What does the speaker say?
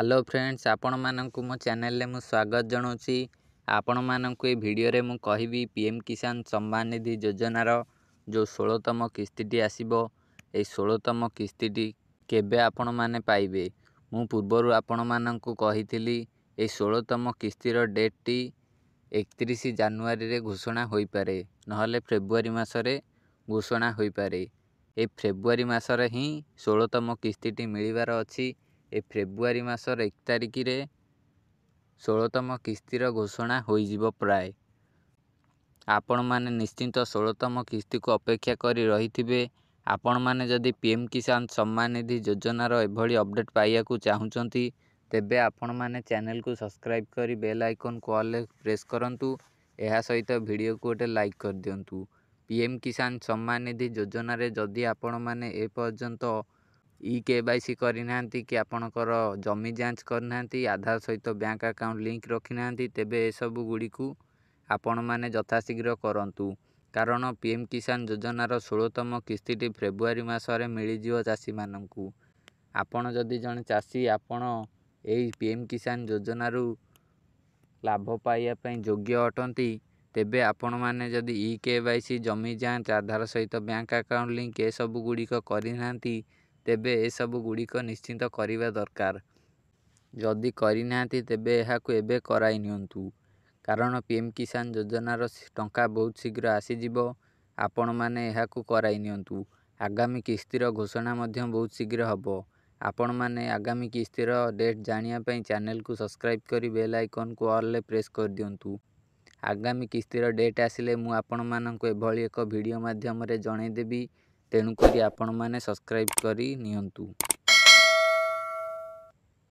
hello friends ଆପଣମାନଙ୍କୁ ମୋ ଚ୍ୟାନେଲରେ ମୁଁ ସ୍ୱାଗତ ଜଣାଉଛି ଆପଣମାନଙ୍କୁ ଏ ଭିଡ଼ିଓରେ ମୁଁ କହିବି ପି ଏମ୍ କିଷାନ ସମ୍ମାନ ନିଧି ଯୋଜନାର ଯେଉଁ ଷୋହଳତମ କିସ୍ତିଟି ଆସିବ ଏଇ ଷୋହଳତମ କିସ୍ତିଟି କେବେ ଆପଣମାନେ ପାଇବେ ମୁଁ ପୂର୍ବରୁ ଆପଣମାନଙ୍କୁ କହିଥିଲି ଏଇ ଷୋହଳତମ କିସ୍ତିର ଡେଟ୍ଟି ଏକତିରିଶ ଜାନୁଆରୀରେ ଘୋଷଣା ହୋଇପାରେ ନହେଲେ ଫେବୃଆରୀ ମାସରେ ଘୋଷଣା ହୋଇପାରେ ଏ ଫେବୃଆରୀ ମାସରେ ହିଁ ଷୋହଳତମ କିସ୍ତିଟି ମିଳିବାର ଅଛି ଏ ଫେବୃଆରୀ ମାସର ଏକ ତାରିଖରେ ଷୋହଳତମ କିସ୍ତିର ଘୋଷଣା ହୋଇଯିବ ପ୍ରାୟ ଆପଣମାନେ ନିଶ୍ଚିନ୍ତ ଷୋହଳତମ କିସ୍ତିକୁ ଅପେକ୍ଷା କରି ରହିଥିବେ ଆପଣମାନେ ଯଦି ପି ଏମ୍ କିଷାନ ସମ୍ମାନ ନିଧି ଯୋଜନାର ଏଭଳି ଅପଡ଼େଟ୍ ପାଇବାକୁ ଚାହୁଁଛନ୍ତି ତେବେ ଆପଣମାନେ ଚ୍ୟାନେଲକୁ ସବସ୍କ୍ରାଇବ୍ କରି ବେଲ୍ ଆଇକନ୍କୁ ଅଲ୍ରେ ପ୍ରେସ୍ କରନ୍ତୁ ଏହା ସହିତ ଭିଡ଼ିଓକୁ ଗୋଟେ ଲାଇକ୍ କରିଦିଅନ୍ତୁ ପି ଏମ୍ କିଷାନ ସମ୍ମାନ ନିଧି ଯୋଜନାରେ ଯଦି ଆପଣମାନେ ଏପର୍ଯ୍ୟନ୍ତ ଇ କେ ୱାଇ ସି କରିନାହାନ୍ତି କି ଆପଣଙ୍କର ଜମି ଯାଞ୍ଚ କରିନାହାନ୍ତି ଆଧାର ସହିତ ବ୍ୟାଙ୍କ ଆକାଉଣ୍ଟ ଲିଙ୍କ ରଖିନାହାନ୍ତି ତେବେ ଏସବୁ ଗୁଡ଼ିକୁ ଆପଣମାନେ ଯଥାଶୀଘ୍ର କରନ୍ତୁ କାରଣ ପି ଏମ୍ କିଷାନ ଯୋଜନାର ଷୋହଳତମ କିସ୍ତିଟି ଫେବୃଆରୀ ମାସରେ ମିଳିଯିବ ଚାଷୀମାନଙ୍କୁ ଆପଣ ଯଦି ଜଣେ ଚାଷୀ ଆପଣ ଏହି ପି ଏମ୍ କିଷାନ ଯୋଜନାରୁ ଲାଭ ପାଇବା ପାଇଁ ଯୋଗ୍ୟ ଅଟନ୍ତି ତେବେ ଆପଣମାନେ ଯଦି ଇ କେ ୱାଇ ସି ଜମି ଯାଞ୍ଚ ଆଧାର ସହିତ ବ୍ୟାଙ୍କ ଆକାଉଣ୍ଟ ଲିଙ୍କ ଏସବୁ ଗୁଡ଼ିକ କରିନାହାନ୍ତି ତେବେ ଏସବୁ ଗୁଡ଼ିକ ନିଶ୍ଚିନ୍ତ କରିବା ଦରକାର ଯଦି କରିନାହାନ୍ତି ତେବେ ଏହାକୁ ଏବେ କରାଇ ନିଅନ୍ତୁ କାରଣ ପି ଏମ୍ କିଷାନ ଯୋଜନାର ଟଙ୍କା ବହୁତ ଶୀଘ୍ର ଆସିଯିବ ଆପଣମାନେ ଏହାକୁ କରାଇ ନିଅନ୍ତୁ ଆଗାମୀ କିସ୍ତିର ଘୋଷଣା ମଧ୍ୟ ବହୁତ ଶୀଘ୍ର ହେବ ଆପଣମାନେ ଆଗାମୀ କିସ୍ତିର ଡେଟ୍ ଜାଣିବା ପାଇଁ ଚ୍ୟାନେଲ୍କୁ ସବସ୍କ୍ରାଇବ୍ କରି ବେଲ୍ ଆଇକନ୍କୁ ଅଲ୍ରେ ପ୍ରେସ୍ କରିଦିଅନ୍ତୁ ଆଗାମୀ କିସ୍ତିର ଡେଟ୍ ଆସିଲେ ମୁଁ ଆପଣମାନଙ୍କୁ ଏଭଳି ଏକ ଭିଡ଼ିଓ ମାଧ୍ୟମରେ ଜଣାଇଦେବି ତେଣୁକରି ଆପଣମାନେ ସବସ୍କ୍ରାଇବ୍ କରି ନିଅନ୍ତୁ